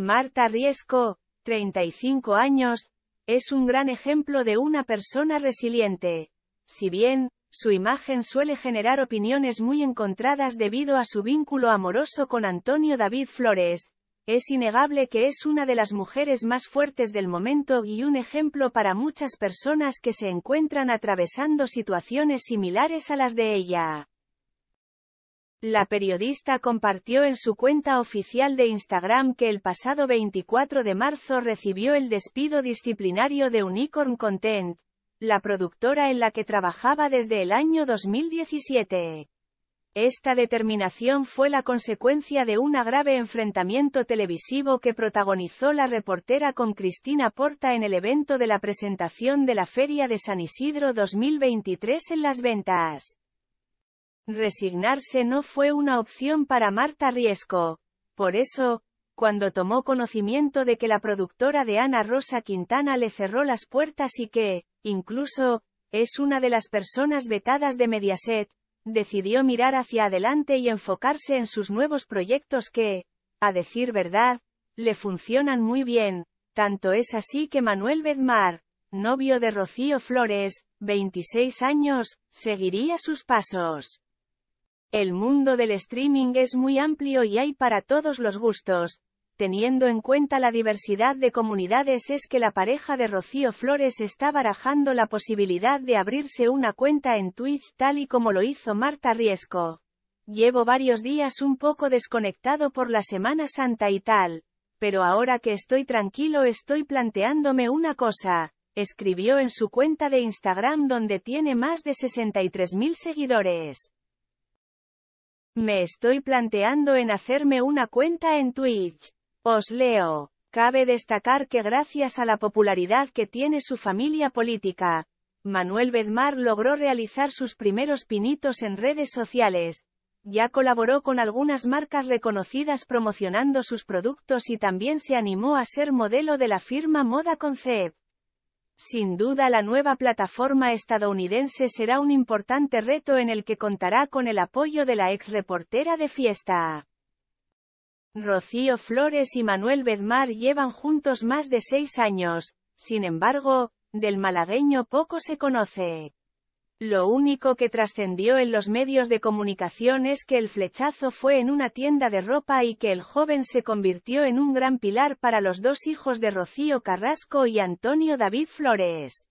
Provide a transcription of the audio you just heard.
Marta Riesco, 35 años, es un gran ejemplo de una persona resiliente. Si bien, su imagen suele generar opiniones muy encontradas debido a su vínculo amoroso con Antonio David Flores, es innegable que es una de las mujeres más fuertes del momento y un ejemplo para muchas personas que se encuentran atravesando situaciones similares a las de ella. La periodista compartió en su cuenta oficial de Instagram que el pasado 24 de marzo recibió el despido disciplinario de Unicorn Content, la productora en la que trabajaba desde el año 2017. Esta determinación fue la consecuencia de un grave enfrentamiento televisivo que protagonizó la reportera con Cristina Porta en el evento de la presentación de la Feria de San Isidro 2023 en Las Ventas. Resignarse no fue una opción para Marta Riesco. Por eso, cuando tomó conocimiento de que la productora de Ana Rosa Quintana le cerró las puertas y que, incluso, es una de las personas vetadas de Mediaset, decidió mirar hacia adelante y enfocarse en sus nuevos proyectos que, a decir verdad, le funcionan muy bien, tanto es así que Manuel Bedmar, novio de Rocío Flores, 26 años, seguiría sus pasos. El mundo del streaming es muy amplio y hay para todos los gustos. Teniendo en cuenta la diversidad de comunidades es que la pareja de Rocío Flores está barajando la posibilidad de abrirse una cuenta en Twitch tal y como lo hizo Marta Riesco. Llevo varios días un poco desconectado por la Semana Santa y tal, pero ahora que estoy tranquilo estoy planteándome una cosa, escribió en su cuenta de Instagram donde tiene más de 63.000 seguidores. Me estoy planteando en hacerme una cuenta en Twitch. Os leo. Cabe destacar que gracias a la popularidad que tiene su familia política, Manuel Bedmar logró realizar sus primeros pinitos en redes sociales. Ya colaboró con algunas marcas reconocidas promocionando sus productos y también se animó a ser modelo de la firma Moda Concept. Sin duda la nueva plataforma estadounidense será un importante reto en el que contará con el apoyo de la ex reportera de fiesta. Rocío Flores y Manuel Bedmar llevan juntos más de seis años, sin embargo, del malagueño poco se conoce. Lo único que trascendió en los medios de comunicación es que el flechazo fue en una tienda de ropa y que el joven se convirtió en un gran pilar para los dos hijos de Rocío Carrasco y Antonio David Flores.